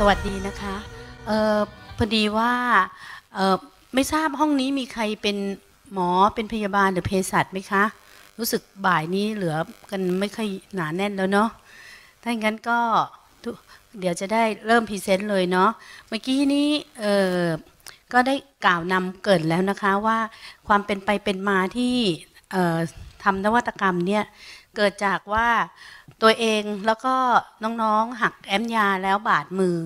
สวัสดีนะคะเออพอดีว่าเออไม่ทราบห้องนี้มีใครเป็นหมอเป็นพยาบาลหรือเภสัชไหมคะ รู้สึกบ่ายนี้เหลือกันไม่ค่อยหนาแน่นแล้วเนาะ ถ้าอย่างนั้นก็เดี๋ยวจะได้เริ่มพรีเซนต์เลยเนาะ เมื่อกี้นี้เออก็ได้กล่าวนำเกิดแล้วนะคะว่าความเป็นไปเป็นมาที่ทำนวัตกรรมเนี่ยเกิดจากว่าตัวเองแล้วก็น้องๆหักแอมยาแล้วบาดมือ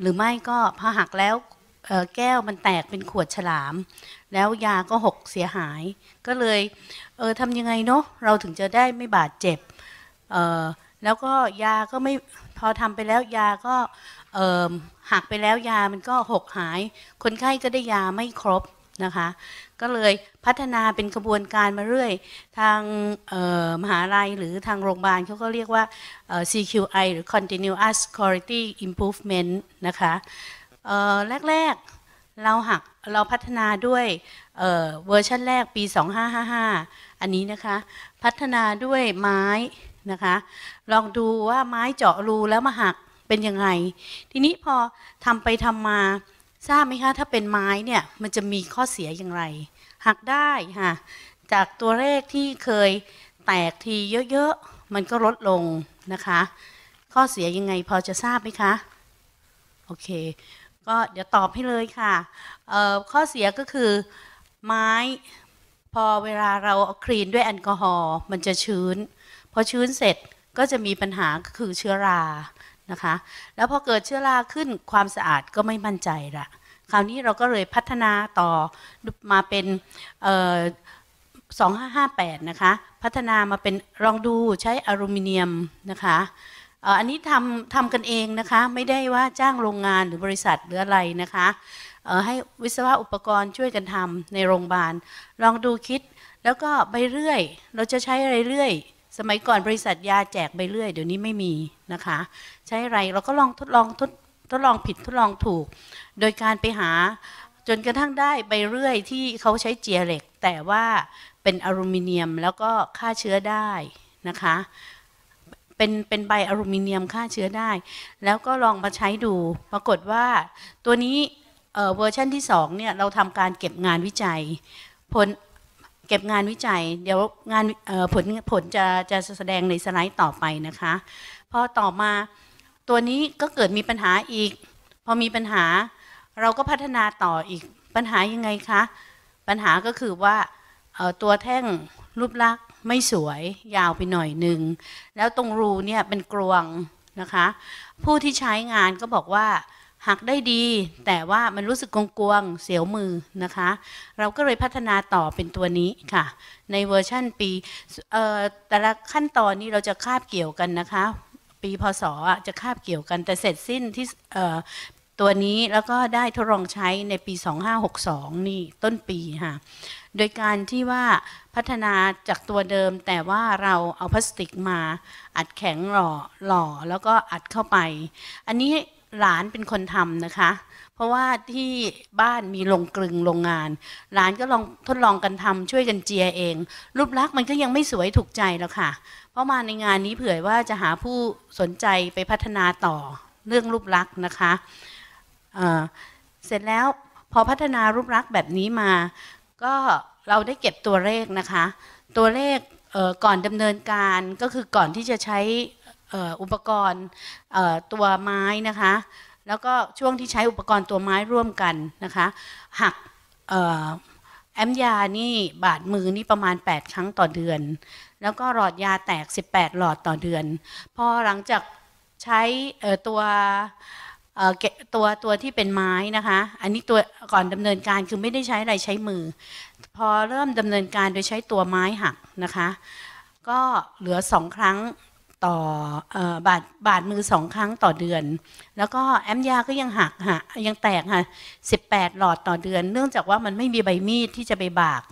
หรือไม่ก็พอหักแล้วแก้วมันแตกเป็นขวดฉลาม แล้วยาก็หกเสียหาย ก็เลยเออทำยังไงเนาะเราถึงจะได้ไม่บาดเจ็บเออแล้วก็ยาก็ไม่ พอทำไปแล้วยาก็หักไปแล้วยามันก็หกหาย คนไข้ก็ได้ยาไม่ครบนะคะก็เลยพัฒนาเป็นกระบวนการมาเรื่อย ทางมหาลัยหรือทางโรงพยาบาลเขาก็เรียกว่า CQI หรือ Continuous Quality Improvement นะคะแรกๆเราหักเราพัฒนาด้วยเวอร์ชันแรกปี 2555 อันนี้นะคะ พัฒนาด้วยไม้นะคะ ลองดูว่าไม้เจาะรูแล้วมาหักเป็นยังไงทีนี้พอทำไปทำมาทราบไหมคะถ้าเป็นไม้เนี่ยมันจะมีข้อเสียอย่างไรหักได้ค่ะจากตัวเลขที่เคยแตกทีเยอะๆมันก็ลดลงนะคะ ข้อเสียยังไงพอจะทราบไหมคะโอเคก็เดี๋ยวตอบให้เลยค่ะข้อเสียก็คือไม้พอเวลาเราคลีนด้วยแอลกอฮอล์มันจะชื้น พอชื้นเสร็จก็จะมีปัญหาคือเชื้อรานะคะ แล้วพอเกิดเชื้อราขึ้นความสะอาดก็ไม่มั่นใจละคราวนี้เราก็เลยพัฒนาต่อมาเป็น 2558 นะคะ พัฒนามาเป็นลองดูใช้อลูมิเนียมนะคะ อันนี้ทำทำกันเองนะคะไม่ได้ว่าจ้างโรงงานหรือบริษัทหรืออะไรนะคะ ให้วิศวะอุปกรณ์ช่วยกันทำในโรงพยาบาล ลองดูคิดแล้วก็ใบเรื่อยเราจะใช้อะไรเรื่อย สมัยก่อนบริษัทยาแจกใบเรื่อย เดี๋ยวนี้ไม่มีนะคะ ใช้อะไรเราก็ลองทดลองทดทดลองผิดทดลองถูกโดยการไปหาจนกระทั่งได้ใบเรื่อยที่เขาใช้เจียเหล็ก แต่ว่าเป็นอลูมิเนียมแล้วก็ฆ่าเชื้อได้นะคะ เป็นเป็นใบอลูมิเนียมฆ่าเชื้อได้ แล้วก็ลองมาใช้ดูปรากฏว่า ตัวนี้เวอร์ชันที่ 2 เนี่ย เราทำการเก็บงานวิจัย ผลเก็บงานวิจัย เดี๋ยวงานผลผลจะจะแสดงในสไลด์ต่อไปนะคะพอต่อมาตัวนี้ก็เกิดมีปัญหาอีก พอมีปัญหา เราก็พัฒนาต่ออีกปัญหายังไงคะ ปัญหาก็คือว่า ตัวแท่งรูปลักษณ์ไม่สวยยาวไปหน่อยหนึ่งแล้วตรงรูเนี่ยเป็นกรวงนะคะ ผู้ที่ใช้งานก็บอกว่า หักได้ดี แต่ว่ามันรู้สึกกวงเสียวมือนะคะ เราก็เลยพัฒนาต่อเป็นตัวนี้ค่ะ ในเวอร์ชั่นปี แต่ละขั้นตอนนี้เราจะคาบเกี่ยวกันนะคะปีพศจะคาบเกี่ยวกัน แต่เสร็จสิ้นที่ตัวนี้แล้วก็ได้ทดลองใช้ในปี 2562 นี่ต้นปีค่ะ โดยการที่ว่าพัฒนาจากตัวเดิมแต่ว่าเราเอาพลาสติกมา อัดแข็งหล่อหล่อ แล้วก็อัดเข้าไป อันนี้หลานเป็นคนทำนะคะ เพราะว่าที่บ้านมีโรงกลึงโรงงาน หลานก็ลองทดลองกันทำช่วยกันเจียเอง รูปลักษณ์มันก็ยังไม่สวยถูกใจแล้วค่ะเข้ามาในงานนี้เผื่อว่าจะหาผู้สนใจไปพัฒนาต่อเรื่องรูปลักษณ์นะคะเเสร็จแล้วพอพัฒนารูปลักษณ์แบบนี้มา ก็เราได้เก็บตัวเลขนะคะ ตัวเลขก่อนดำเนินการก็คือก่อนที่จะใช้อุปกรณ์ตัวไม้นะคะ แล้วก็ช่วงที่ใช้อุปกรณ์ตัวไม้ร่วมกันนะคะหักแอมยานี่บาดมือนี่ประมาณ 8 ครั้งต่อเดือน แล้วก็หลอดยาแตก 18 หลอดต่อเดือน พอหลังจากใช้ตัวตัวตัวที่เป็นไม้นะคะ อันนี้ตัวก่อนดำเนินการคือไม่ได้ใช้อะไรใช้มือ พอเริ่มดำเนินการโดยใช้ตัวไม้หักนะคะ ก็เหลือสองครั้งต่อบาดบาดมือสองครั้งต่อเดือน แล้วก็แอมยา ก็ยังหักหะยังแตกค่ะสิบแปดหลอดต่อเดือน เนื่องจากว่ามันไม่มีใบมีดที่จะไปบาก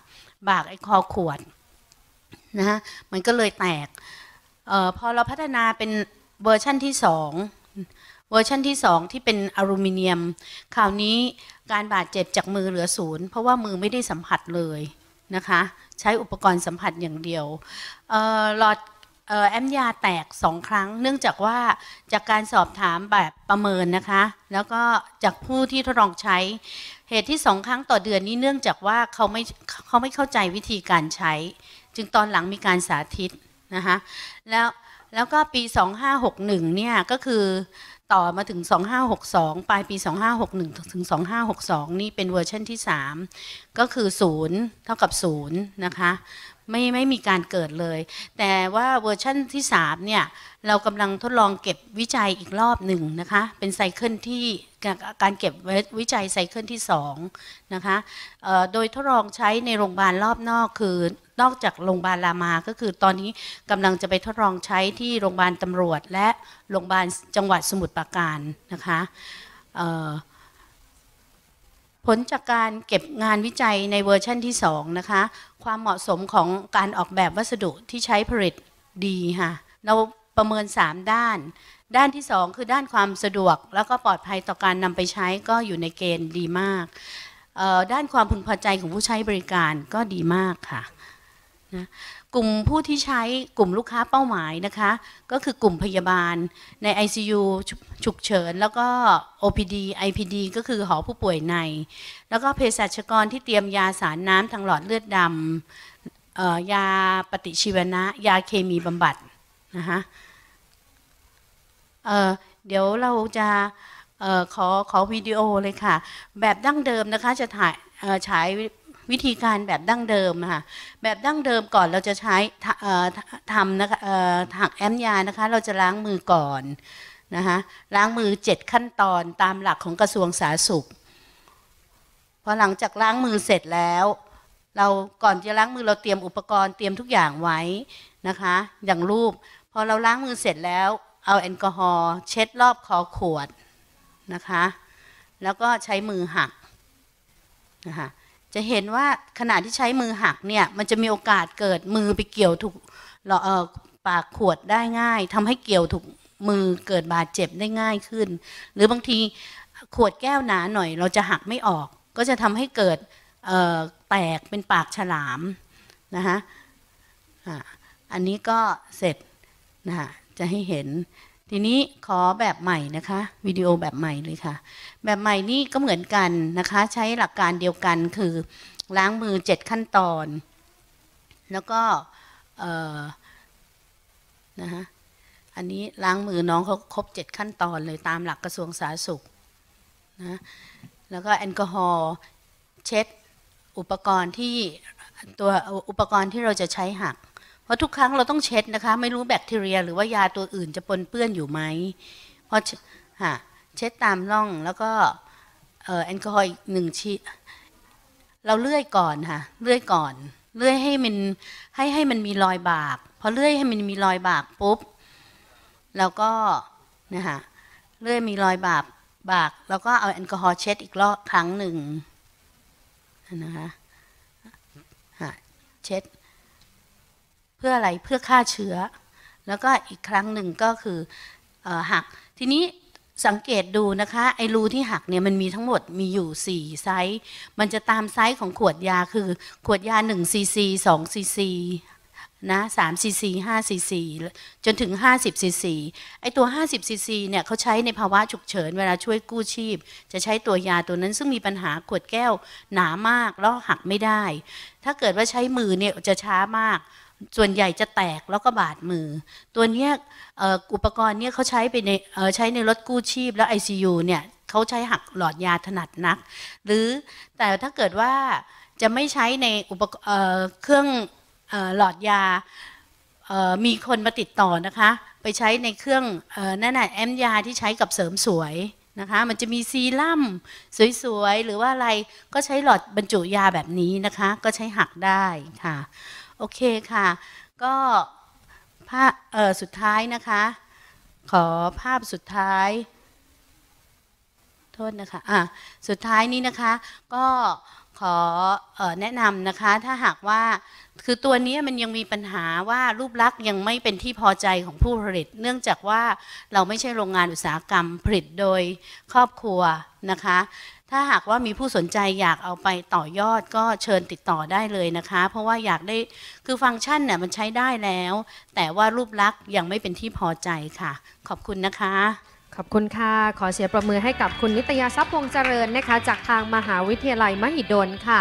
บากไอ้คอขวดนะฮะมันก็เลยแตกออพอเราพัฒนาเป็นเวอร์ชั่นที่สองเวอร์ชันที่สองที่เป็นอลูมิเนียมคราวนี้การบาดเจ็บจากมือเหลือศูนย์เพราะว่ามือไม่ได้สัมผัสเลยนะคะใช้อุปกรณ์สัมผัสอย่างเดียวหลอดแอมยาแตกสองครั้งเนื่องจากว่าจากการสอบถามแบบประเมินนะคะแล้วก็จากผู้ที่ทดลองใช้เหตุที่สองครั้งต่อเดือนนี้เนื่องจากว่าเขาไม่เขาไม่เข้าใจวิธีการใช้ จึงตอนหลังมีการสาธิตนะคะแล้วแล้วก็ปี2561เนี่ยก็คือต่อมาถึง2562ปลายปี2561ถึง2562 นี่เป็นเวอร์ชันที่ 3 ก็คือ 0 เท่ากับ0นะคะไม่ไม่มีการเกิดเลย แต่ว่าเวอร์ชั่นที่ 3 เนี่ย เรากำลังทดลองเก็บวิจัยอีกรอบหนึ่งนะคะ เป็นไซเคิลที่การเก็บวิจัยไซเคิลที่ 2 นะคะ โดยทดลองใช้ในโรงพยาบาลรอบนอกคือนอกจากโรงพยาบาลรามา ก็คือตอนนี้กำลังจะไปทดลองใช้ที่โรงพยาบาลตำรวจและโรงพยาบาลจังหวัดสมุทรปราการนะคะผลจากการเก็บงานวิจัยในเวอร์ชันที่ 2 นะคะ ความเหมาะสมของการออกแบบวัสดุที่ใช้ผลิตดีค่ะ เราประเมิน 3 ด้าน ด้านที่ 2 คือด้านความสะดวก แล้วก็ปลอดภัยต่อการนำไปใช้ก็อยู่ในเกณฑ์ดีมาก ด้านความพึงพอใจของผู้ใช้บริการก็ดีมากค่ะนะกลุ่มผู้ที่ใช้กลุ่มลูกค้าเป้าหมายนะคะ ก็คือกลุ่มพยาบาลใน ICU ฉุกเฉิน แล้วก็ OPD IPD ก็คือหอผู้ป่วยใน แล้วก็เภสัชกรที่เตรียมยาสารน้ำทางหลอดเลือดดำยาปฏิชีวนะ ยาเคมีบำบัดนะคะเเดี๋ยวเราจะออขอขอวิดีโอเลยค่ะ แบบดั้งเดิมนะคะ จะถ่ายฉายวิธีการแบบดั้งเดิมค่ะ แบบดั้งเดิมก่อนเราจะใช้ทำนะคะถักแอมยานะคะ เราจะล้างมือก่อนนะคะล้างมือ7ขั้นตอนตามหลักของกระทรวงสาธารณสุข พอหลังจากล้างมือเสร็จแล้ว เราก่อนจะล้างมือเราเตรียมอุปกรณ์เตรียมทุกอย่างไว้นะคะ อย่างรูปพอเราล้างมือเสร็จแล้ว เอาแอลกอฮอล์เช็ดรอบคอขวดนะคะ แล้วก็ใช้มือหักนะคะจะเห็นว่าขณะที่ใช้มือหักเนี่ย มันจะมีโอกาสเกิดมือไปเกี่ยวถูกปากขวดได้ง่าย ทำให้เกี่ยวถูก มือเกิดบาดเจ็บได้ง่ายขึ้น หรือบางทีขวดแก้วหนาหน่อยเราจะหักไม่ออกก็จะทำให้เกิดแตกเป็นปากฉลาม นะคะอันนี้ก็เสร็จนะคะจะให้เห็นทีนี้ขอแบบใหม่นะคะ วิดีโอแบบใหม่เลยค่ะ แบบใหม่นี้ก็เหมือนกันนะคะ ใช้หลักการเดียวกันคือ ล้างมือ 7 ขั้นตอน แล้วก็นะคะอันนี้ล้างมือน้องเขาครบ 7 ขั้นตอนเลย ตามหลักกระทรวงสาธารณสุขนะแล้วก็แอลกอฮอล์เช็ดอุปกรณ์ที่ตัวอุปกรณ์ที่เราจะใช้หักเพราะทุกครั้งเราต้องเช็ดนะคะ ไม่รู้แบคทีเรีย หรือว่ายาตัวอื่นจะปนเปื้อนอยู่ไหมเพราะะเช็ดตามร่องแล้วก็แอลกอฮอล์อีกหนึ่งชนเราเลื่อยก่อนค่ะเลื่อยก่อนเลื่อยให้มันให้ให้มันมีรอยบากพอเลื่อยให้มันมีรอยบากปุ๊บแล้วก็นะคะเลื่อยมีรอยบาก บาก แล้วก็เอาแอลกอฮอล์เช็ดอีกรอบครั้งหนึ่งนะคะเช็ดเพื่ออะไรเพื่อฆ่าเชื้อ แล้วก็อีกครั้งหนึ่งก็คืออหัก ทีนี้สังเกตดูนะคะ ไอ้รูที่หักเนี่ยมันมีทั้งหมดมีอยู่ 4 ไซส์ มันจะตามไซส์ของขวดยาคือ ขวดยา1 cc 2 cc นะ3 cc 5 cc จนถึง50 cc ไอตัว50 cc เนี่ยเขาใช้ในภาวะฉุกเฉินเวลาช่วยกู้ชีพ จะใช้ตัวยาตัวนั้น ซึ่งมีปัญหาขวดแก้วหนามาก แล้วหักไม่ได้ ถ้าเกิดว่าใช้มือเนี่ยจะช้ามากส่วนใหญ่จะแตกแล้วก็บาดมือ ตัวเนี้ยอุปกรณ์เนี้ยเขาใช้ไปในใช้ในรถกู้ชีพแล้ว ICU เนี่ยเขาใช้หักหลอดยาถนัดนัก หรือแต่ถ้าเกิดว่าจะไม่ใช้ในอุปเเครื่องหลอดยามีคนมาติดต่อนะคะ ไปใช้ในเครื่องนั่นแหละแอมยาที่ใช้กับเสริมสวยนะคะมันจะมีซีรั่มสวยๆ หรือว่าอะไรก็ใช้หลอดบรรจุยาแบบนี้นะคะก็ใช้หักได้ค่ะโอเคค่ะ ก็ภาพสุดท้ายนะคะ ขอภาพสุดท้าย โทษนะคะ อ่ะ สุดท้ายนี้นะคะ ก็ขออแนะนำนะคะ ถ้าหากว่า คือตัวนี้มันยังมีปัญหาว่ารูปลักษณ์ยังไม่เป็นที่พอใจของผู้ผลิต เนื่องจากว่าเราไม่ใช่โรงงานอุตสาหกรรมผลิตโดยครอบครัวนะคะถ้าหากว่ามีผู้สนใจอยากเอาไปต่อยอดก็เชิญติดต่อได้เลยนะคะ เพราะว่าอยากได้คือฟังก์ชันเนี่ยมันใช้ได้แล้ว แต่ว่ารูปลักษณ์ยังไม่เป็นที่พอใจค่ะ ขอบคุณนะคะ ขอบคุณค่ะ ขอเสียประมือให้กับคุณนิตยาทรัพย์วงเจริญนะคะ จากทางมหาวิทยาลัยมหิดลค่ะ